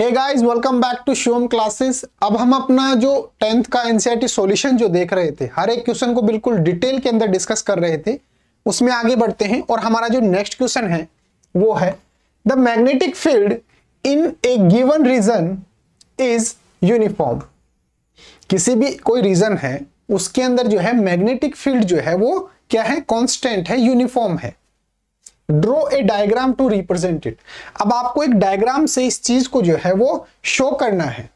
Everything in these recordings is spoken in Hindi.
hey guys welcome back to Shom classes अब हम अपना जो टेंथ का एनसीईआरटी सॉल्यूशन e जो देख रहे थे हर एक क्वेश्चन को बिल्कुल डिटेल के अंदर डिस्कस कर रहे थे उसमें आगे बढ़ते हैं और हमारा जो नेक्स्ट क्वेश्चन है वो है the magnetic field in a given region is uniform किसी भी कोई रीजन है उसके अंदर जो है मैग्नेटिक फील्ड जो है वो क्या है कॉन्स्टेंट है यूनिफॉर्म है draw a diagram to represent it अब आपको एक डायग्राम से इस चीज को जो है वो शो करना है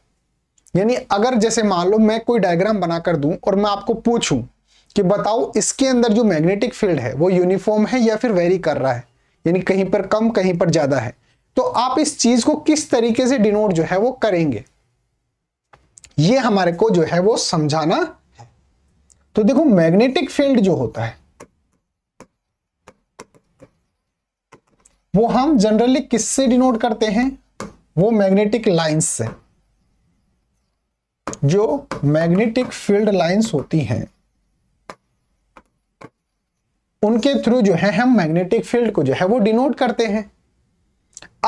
यानी अगर जैसे मान लो मैं कोई डायग्राम बनाकर दूं और मैं आपको पूछूं कि बताओ इसके अंदर जो मैग्नेटिक फील्ड है वो यूनिफॉर्म है या फिर वेरी कर रहा है यानी कहीं पर कम कहीं पर ज्यादा है तो आप इस चीज को किस तरीके से डिनोट जो है वो करेंगे ये हमारे को जो है वो समझाना है तो देखो मैग्नेटिक फील्ड जो होता है वो हम जनरली किससे डिनोट करते हैं वो मैग्नेटिक लाइंस से जो मैग्नेटिक फील्ड लाइंस होती हैं उनके थ्रू जो है हम मैग्नेटिक फील्ड को जो है वो डिनोट करते हैं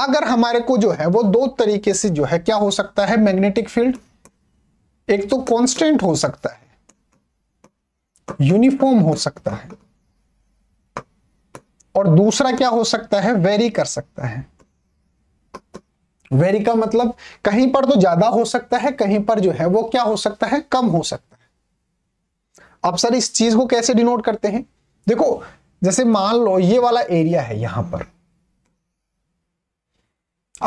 अगर हमारे को जो है वो दो तरीके से जो है क्या हो सकता है मैग्नेटिक फील्ड एक तो कांस्टेंट हो सकता है यूनिफॉर्म हो सकता है और दूसरा क्या हो सकता है वेरी कर सकता है वेरी का मतलब कहीं पर तो ज्यादा हो सकता है कहीं पर जो है वो क्या हो सकता है कम हो सकता है अब सर इस चीज को कैसे डिनोट करते हैं देखो जैसे मान लो ये वाला एरिया है यहां पर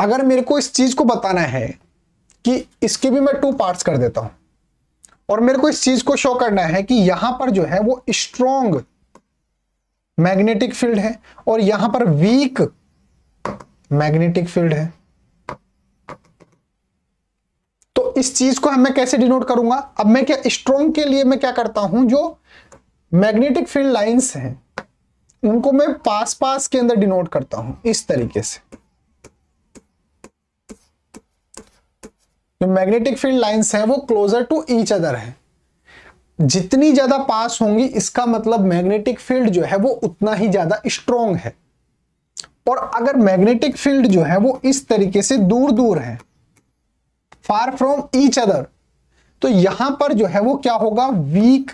अगर मेरे को इस चीज को बताना है कि इसके भी मैं टू पार्ट्स कर देता हूं और मेरे को इस चीज को शो करना है कि यहां पर जो है वो स्ट्रॉन्ग मैग्नेटिक फील्ड है और यहां पर वीक मैग्नेटिक फील्ड है तो इस चीज को हमें कैसे डिनोट करूंगा अब मैं क्या स्ट्रॉन्ग के लिए मैं क्या करता हूं जो मैग्नेटिक फील्ड लाइंस हैं उनको मैं पास पास के अंदर डिनोट करता हूं इस तरीके से जो मैग्नेटिक फील्ड लाइंस हैं वो क्लोजर टू ईच अदर है जितनी ज्यादा पास होंगी इसका मतलब मैग्नेटिक फील्ड जो है वो उतना ही ज्यादा स्ट्रोंग है और अगर मैग्नेटिक फील्ड जो है वो इस तरीके से दूर दूर है फार फ्रॉम ईच अदर तो यहां पर जो है वो क्या होगा वीक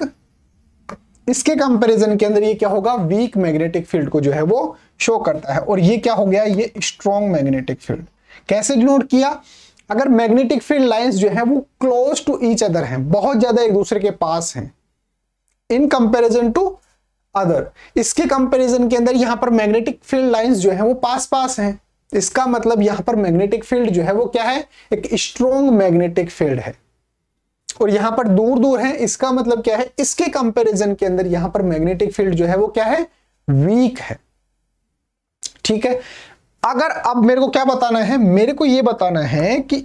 इसके कंपैरिजन के अंदर ये क्या होगा वीक मैग्नेटिक फील्ड को जो है वो शो करता है और ये क्या हो गया ये स्ट्रॉन्ग मैग्नेटिक फील्ड कैसे डिनोट किया अगर मैग्नेटिक फील्ड लाइंस जो है वो क्लोज टू ईच अदर हैं बहुत ज्यादा एक दूसरे के पास हैं इन कंपैरिजन टू अदर इसके कंपैरिजन के अंदर यहां पर मैग्नेटिक फील्ड लाइंस जो है वो पास पास हैं इसका मतलब यहां पर मैग्नेटिक फील्ड जो है वो क्या है एक स्ट्रोंग मैग्नेटिक फील्ड है और यहां पर दूर दूर है इसका मतलब क्या है इसके कंपेरिजन के अंदर यहां पर मैग्नेटिक फील्ड जो है वो क्या है वीक है ठीक है अगर अब मेरे को क्या बताना है मेरे को यह बताना है कि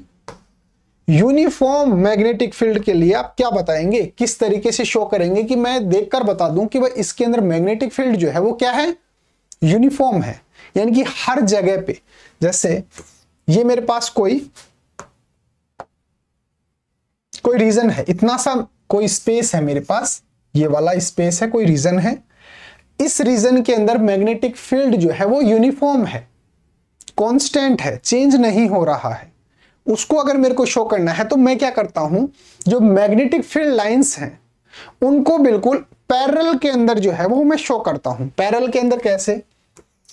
यूनिफॉर्म मैग्नेटिक फील्ड के लिए आप क्या बताएंगे किस तरीके से शो करेंगे कि मैं देखकर बता दूं कि भाई इसके अंदर मैग्नेटिक फील्ड जो है वो क्या है यूनिफॉर्म है यानी कि हर जगह पे जैसे ये मेरे पास कोई कोई रीजन है इतना सा कोई स्पेस है मेरे पास ये वाला स्पेस है कोई रीजन है इस रीजन के अंदर मैग्नेटिक फील्ड जो है वो यूनिफॉर्म है कांस्टेंट है चेंज नहीं हो रहा है उसको अगर मेरे को शो करना है तो मैं क्या करता हूं जो मैग्नेटिक फील्ड लाइंस हैं उनको बिल्कुल पैरल के अंदर जो है वो मैं शो करता हूं पैरल के अंदर कैसे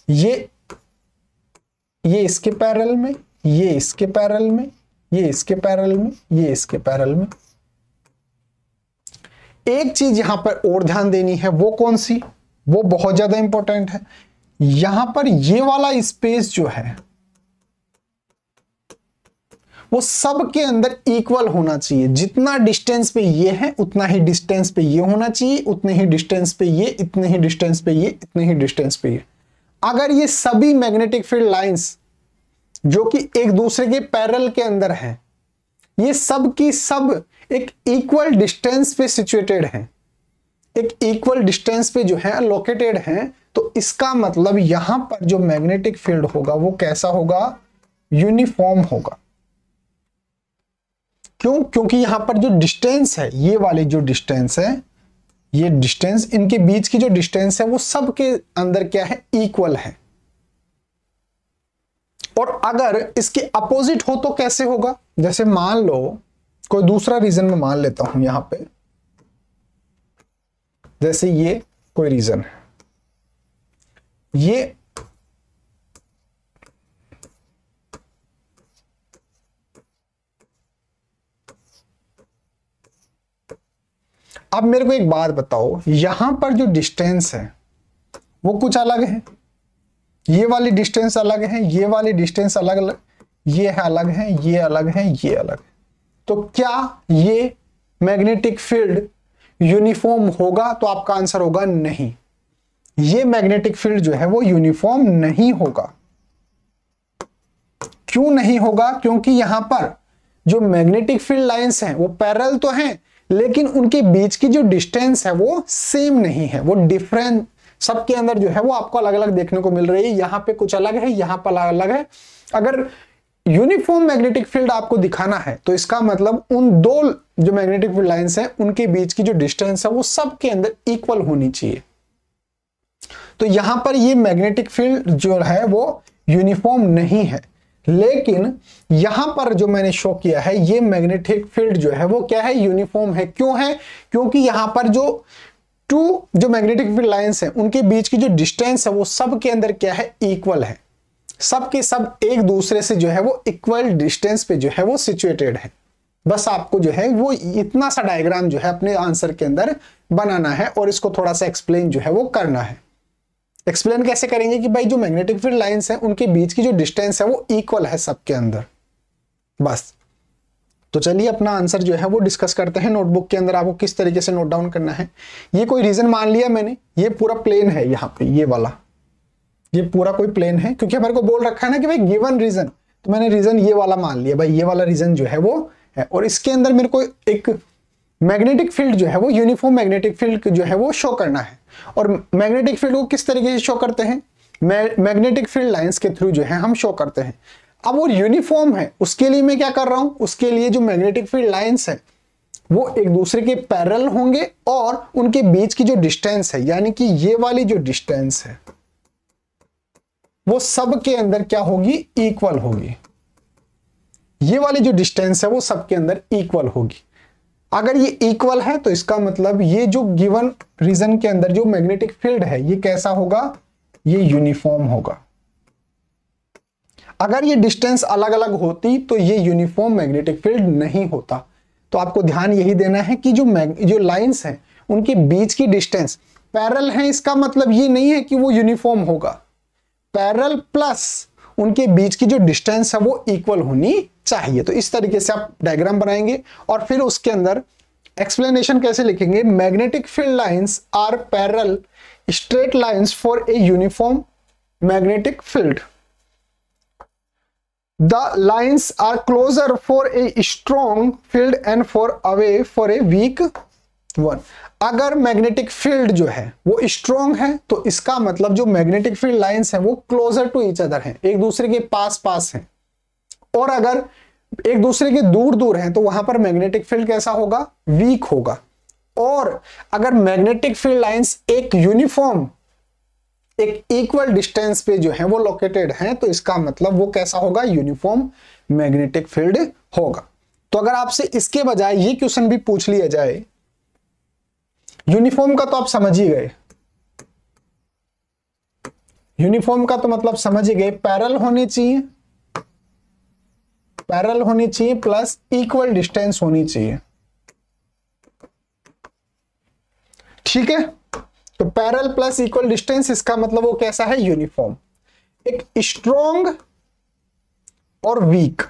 ये ये इसके पैरल में ये इसके पैरल में ये इसके पैरल में ये इसके पैरल में एक चीज यहां पर और ध्यान देनी है वो कौन सी वो बहुत ज्यादा इंपॉर्टेंट है यहां पर ये वाला स्पेस जो है वो सब के अंदर इक्वल होना चाहिए जितना डिस्टेंस पे ये है उतना ही डिस्टेंस पे ये होना चाहिए उतने ही डिस्टेंस पे ये इतने ही डिस्टेंस पे ये इतने ही डिस्टेंस पे ये अगर ये सभी मैग्नेटिक फील्ड लाइंस जो कि एक दूसरे के पैरल के अंदर हैं ये सब की सब एक इक्वल डिस्टेंस पे सिचुएटेड हैं एक इक्वल डिस्टेंस पे जो है लोकेटेड है तो इसका मतलब यहां पर जो मैग्नेटिक फील्ड होगा वो कैसा होगा यूनिफॉर्म होगा क्यों क्योंकि यहां पर जो डिस्टेंस है ये वाली जो डिस्टेंस है ये डिस्टेंस इनके बीच की जो डिस्टेंस है वो सबके अंदर क्या है इक्वल है और अगर इसके अपोजिट हो तो कैसे होगा जैसे मान लो कोई दूसरा रीजन में मान लेता हूं यहां पर जैसे ये कोई रीजन है ये अब मेरे को एक बात बताओ यहां पर जो डिस्टेंस है वो कुछ अलग है ये वाली डिस्टेंस अलग है ये वाली डिस्टेंस अलग अलग ये है अलग है ये अलग है ये अलग है तो क्या ये मैग्नेटिक फील्ड यूनिफॉर्म होगा तो आपका आंसर होगा नहीं ये मैग्नेटिक फील्ड जो है वो यूनिफॉर्म नहीं होगा क्यों नहीं होगा क्योंकि यहां पर जो मैग्नेटिक फील्ड लाइंस हैं वो पैरल तो हैं लेकिन उनके बीच की जो डिस्टेंस है वो सेम नहीं है वो डिफरेंट सबके अंदर जो है वो आपको अलग अलग देखने को मिल रही है यहां पे कुछ अलग है यहां पर अलग है अगर यूनिफॉर्म मैग्नेटिक फील्ड आपको दिखाना है तो इसका मतलब उन दो जो मैग्नेटिक फील्ड लाइंस हैं उनके बीच की जो डिस्टेंस है वो सबके अंदर इक्वल होनी चाहिए तो यहां पर ये मैग्नेटिक फील्ड जो है वो यूनिफॉर्म नहीं है लेकिन यहां पर जो मैंने शो किया है ये मैग्नेटिक फील्ड जो है वो क्या है यूनिफॉर्म है क्यों है क्योंकि यहां पर जो टू जो मैग्नेटिक फील्ड लाइंस हैं उनके बीच की जो डिस्टेंस है वो सबके अंदर क्या है इक्वल है सब के सब एक दूसरे से जो है वो इक्वल डिस्टेंस पे जो है वो सिचुएटेड है बस आपको जो है वो इतना सा डायग्राम जो है अपने आंसर के अंदर बनाना है और इसको थोड़ा सा एक्सप्लेन जो है वो करना है एक्सप्लेन कैसे करेंगे कि भाई जो मैग्नेटिक फील्ड लाइंस हैं उनके बीच की जो डिस्टेंस है वो इक्वल है सबके अंदर बस तो चलिए अपना आंसर जो है वो डिस्कस करते हैं नोटबुक के अंदर आपको किस तरीके से नोट डाउन करना है ये कोई रीजन मान लिया मैंने ये पूरा प्लेन है यहाँ पे ये वाला ये पूरा कोई प्लेन है क्योंकि हमारे को बोल रखा है ना कि भाई गिवन रीजन तो मैंने रीजन ये वाला मान लिया भाई ये वाला रीजन जो है वो है और इसके अंदर मेरे को एक मैग्नेटिक फील्ड जो है वो यूनिफॉर्म मैग्नेटिक फील्ड जो है वो शो करना है और मैग्नेटिक फील्ड को किस तरीके से शो करते हैं मैग्नेटिक फील्ड लाइंस के थ्रू जो है हम शो करते हैं अब वो यूनिफॉर्म है उसके लिए मैं क्या कर रहा हूँ उसके लिए जो मैग्नेटिक फील्ड लाइंस है वो एक दूसरे के पैरल होंगे और उनके बीच की जो डिस्टेंस है यानी कि ये वाली जो डिस्टेंस है वो सब के अंदर क्या होगी इक्वल होगी ये वाली जो डिस्टेंस है वो सबके अंदर इक्वल होगी अगर ये इक्वल है तो इसका मतलब ये जो गिवन रीजन के अंदर जो मैग्नेटिक फील्ड है ये कैसा होगा ये यूनिफॉर्म होगा अगर ये डिस्टेंस अलग अलग होती तो ये यूनिफॉर्म मैग्नेटिक फील्ड नहीं होता तो आपको ध्यान यही देना है कि जो जो लाइंस हैं उनके बीच की डिस्टेंस पैरल है इसका मतलब ये नहीं है कि वो यूनिफॉर्म होगा पैरल प्लस उनके बीच की जो डिस्टेंस है वो इक्वल होनी चाहिए तो इस तरीके से आप डायग्राम बनाएंगे और फिर उसके अंदर एक्सप्लेनेशन कैसे लिखेंगे magnetic field lines are parallel straight lines for a uniform magnetic field the lines are closer for a strong field and far away for a weak one अगर मैग्नेटिक फील्ड जो है वो स्ट्रॉन्ग है तो इसका मतलब जो मैग्नेटिक फील्ड लाइंस हैं वो क्लोजर टू इच अदर हैं एक दूसरे के पास पास हैं और अगर एक दूसरे के दूर दूर हैं तो वहां पर मैग्नेटिक फील्ड कैसा होगा वीक होगा और अगर मैग्नेटिक फील्ड लाइंस एक यूनिफॉर्म एक इक्वल डिस्टेंस पे जो है वो लोकेटेड है तो इसका मतलब वो कैसा होगा यूनिफॉर्म मैग्नेटिक फील्ड होगा तो अगर आपसे इसके बजाय ये क्वेश्चन भी पूछ लिया जाए यूनिफॉर्म का तो आप समझ ही गए यूनिफॉर्म का तो मतलब समझ ही गए पैरल होनी चाहिए पैरल होनी चाहिए प्लस इक्वल डिस्टेंस होनी चाहिए ठीक है तो पैरल प्लस इक्वल डिस्टेंस इसका मतलब वो कैसा है यूनिफॉर्म एक स्ट्रॉन्ग और वीक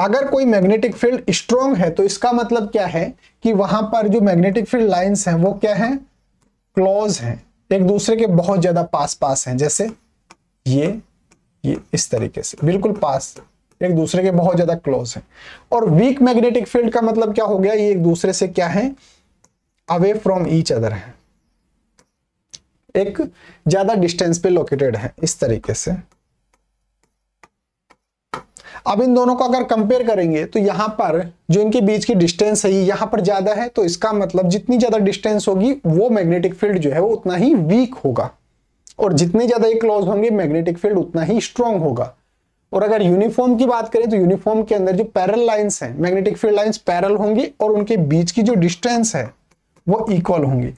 अगर कोई मैग्नेटिक फील्ड स्ट्रॉन्ग है तो इसका मतलब क्या है कि वहां पर जो मैग्नेटिक फील्ड लाइंस हैं वो क्या है क्लोज हैं एक दूसरे के बहुत ज्यादा पास पास हैं जैसे ये ये इस तरीके से बिल्कुल पास एक दूसरे के बहुत ज्यादा क्लोज हैं और वीक मैग्नेटिक फील्ड का मतलब क्या हो गया ये एक दूसरे से क्या है अवे फ्रॉम ईच अदर है एक ज्यादा डिस्टेंस पे लोकेटेड है इस तरीके से अब इन दोनों को अगर कंपेयर करेंगे तो यहाँ पर जो इनके बीच की डिस्टेंस है यहां पर ज्यादा है तो इसका मतलब जितनी ज्यादा डिस्टेंस होगी वो मैग्नेटिक फील्ड जो है वो उतना ही वीक होगा और जितने ज्यादा ये क्लोज होंगे मैग्नेटिक फील्ड उतना ही स्ट्रांग होगा और अगर यूनिफॉर्म की बात करें तो यूनिफॉर्म के अंदर जो पैरल लाइंस हैं मैग्नेटिक फील्ड लाइंस पैरल होंगी और उनके बीच की जो डिस्टेंस है वो इक्वल होंगी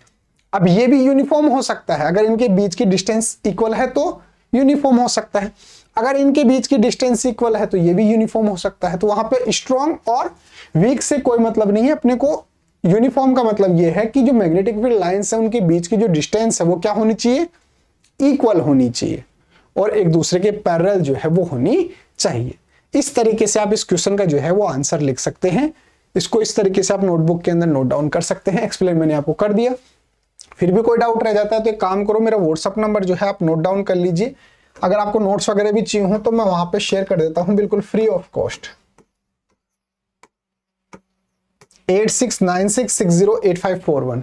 अब ये भी यूनिफॉर्म हो सकता है अगर इनके बीच की डिस्टेंस इक्वल है तो यूनिफॉर्म हो सकता है अगर इनके बीच की डिस्टेंस इक्वल है तो ये भी यूनिफॉर्म हो सकता है तो वहां पर स्ट्रॉन्ग और वीक से कोई मतलब नहीं है अपने को यूनिफॉर्म का मतलब ये है कि जो मैग्नेटिक फील्ड लाइन्स है उनके बीच की जो डिस्टेंस है वो क्या होनी चाहिए इक्वल होनी चाहिए और एक दूसरे के पैरल जो है वो होनी चाहिए इस तरीके से आप इस क्वेश्चन का जो है वो आंसर लिख सकते हैं इसको इस तरीके से आप नोटबुक के अंदर नोट डाउन कर सकते हैं एक्सप्लेन मैंने आपको कर दिया फिर भी कोई डाउट रह जाता है तो एक काम करो मेरा व्हाट्सअप नंबर जो है आप नोट डाउन कर लीजिए अगर आपको नोट्स वगैरह भी चाहिए हो तो मैं वहां पे शेयर कर देता हूं बिल्कुल free of cost eight six nine six six zero eight five four one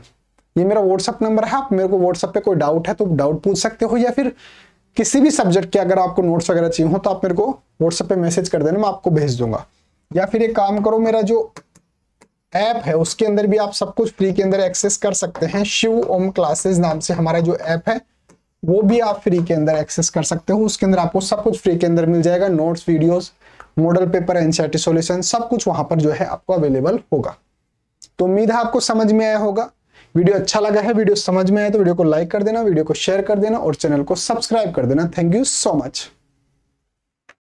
ये मेरा व्हाट्सअप नंबर है आप मेरे को व्हाट्सएप पे कोई डाउट है तो डाउट पूछ सकते हो या फिर किसी भी सब्जेक्ट के अगर आपको नोट्स वगैरह चाहिए हो तो आप मेरे को व्हाट्सएप पे मैसेज कर देना मैं आपको भेज दूंगा या फिर एक काम करो मेरा जो ऐप है उसके अंदर भी आप सब कुछ फ्री के अंदर एक्सेस कर सकते हैं शिव ओम क्लासेस नाम से हमारा जो ऐप है वो भी आप फ्री के अंदर एक्सेस कर सकते हो उसके अंदर आपको सब कुछ फ्री के अंदर मिल जाएगा notes videos model paper NCERT solution सब कुछ वहां पर जो है आपको अवेलेबल होगा तो उम्मीद है आपको समझ में आया होगा वीडियो अच्छा लगा है वीडियो समझ में आया तो वीडियो को लाइक कर देना वीडियो को शेयर कर देना और चैनल को सब्सक्राइब कर देना थैंक यू सो मच